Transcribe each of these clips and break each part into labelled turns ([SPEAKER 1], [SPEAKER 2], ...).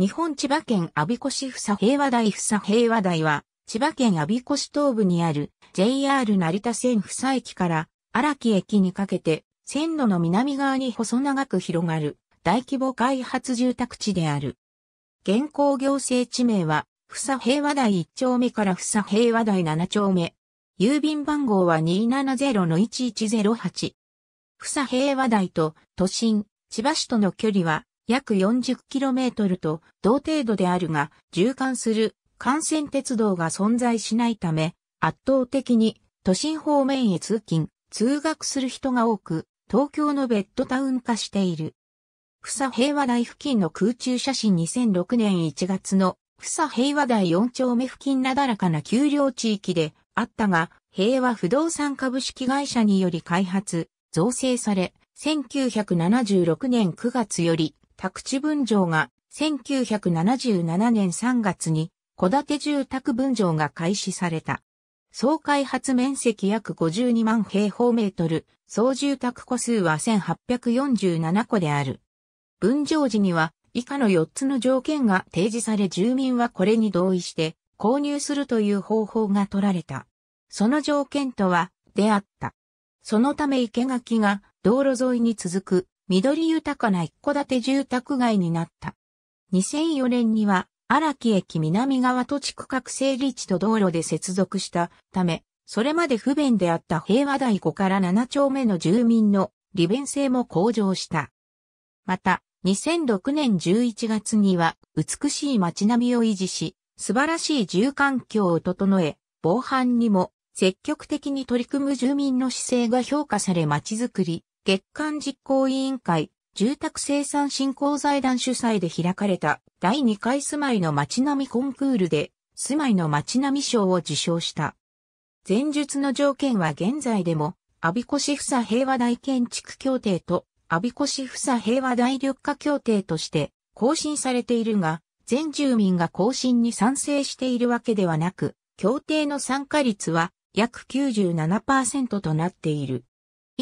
[SPEAKER 1] 日本千葉県阿鼻子市房平和台房平和台は、千葉県阿鼻子市東部にある JR 成田線房駅から荒木駅にかけて線路の南側に細長く広がる大規模開発住宅地である。現行行政地名は、房平和台1丁目から房平和台7丁目。郵便番号は270-1108。房平和台と都心、千葉市との距離は約 40km と同程度であるが、縦貫する幹線鉄道が存在しないため、圧倒的に都心方面へ通勤、通学する人が多く、東京のベッドタウン化している。ふさ平和台付近の空中写真2006年1月のふさ平和台4丁目付近なだらかな丘陵地域であったが、平和不動産株式会社により開発、造成され、1976年9月より宅地分譲が1977年3月に戸建て住宅分譲が開始された。総開発面積約52万平方メートル、総住宅戸数は1847戸である。分譲時には以下の4つの条件が提示され住民はこれに同意して購入するという方法が取られた。その条件とは、であった。そのため池垣が道路沿いに続く緑豊かな一戸建て住宅街になった。2004年には、荒木駅南側土地区画整理地と道路で接続したため、それまで不便であった平和第5から7丁目の住民の利便性も向上した。また、2006年11月には美しい街並みを維持し、素晴らしい住環境を整え、防犯にも積極的に取り組む住民の姿勢が評価され街づくり、月間実行委員会、住宅生産振興財団主催で開かれた第2回住まいの街並みコンクールで住まいの街並み賞を受賞した。前述の条件は現在でも、阿鼻子市房平和大建築協定と阿鼻子市房平和大緑化協定として更新されているが、全住民が更新に賛成しているわけではなく、協定の参加率は約97%となっている。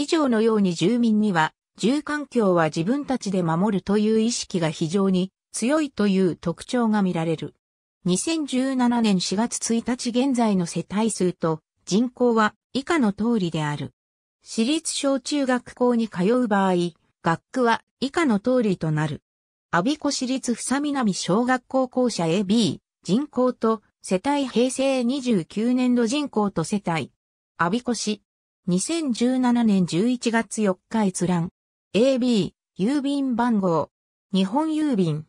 [SPEAKER 1] 以上のように住民には、住環境は自分たちで守るという意識が非常に強いという特徴が見られる。2017年4月1日現在の世帯数と人口は以下の通りである。私立小中学校に通う場合、学区は以下の通りとなる。阿鼻子市立ふさみなみ小学校校舎 AB、人口と世帯平成29年度人口と世帯。阿鼻子市、2017年11月4日閲覧。AB、郵便番号。日本郵便。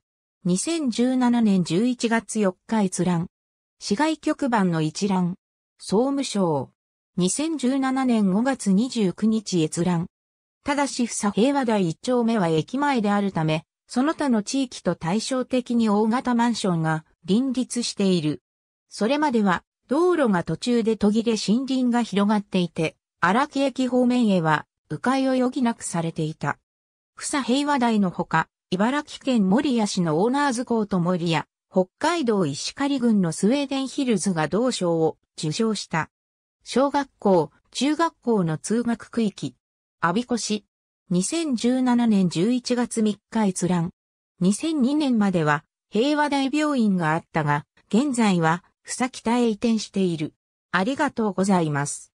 [SPEAKER 1] 2017年11月4日閲覧。市外局番の一覧。総務省。2017年5月29日閲覧。ただし、房平和台一丁目は駅前であるため、その他の地域と対照的に大型マンションが林立している。それまでは、道路が途中で途切れ森林が広がっていて、荒木駅方面へは、迂回を余儀なくされていた。房平和台のほか、茨城県守谷市のオーナーズ港と守谷、北海道石狩郡のスウェーデンヒルズが同賞を受賞した。小学校、中学校の通学区域。阿鼻子市。2017年11月3日閲覧。2002年までは平和大病院があったが、現在は、ふさ北へ移転している。ありがとうございます。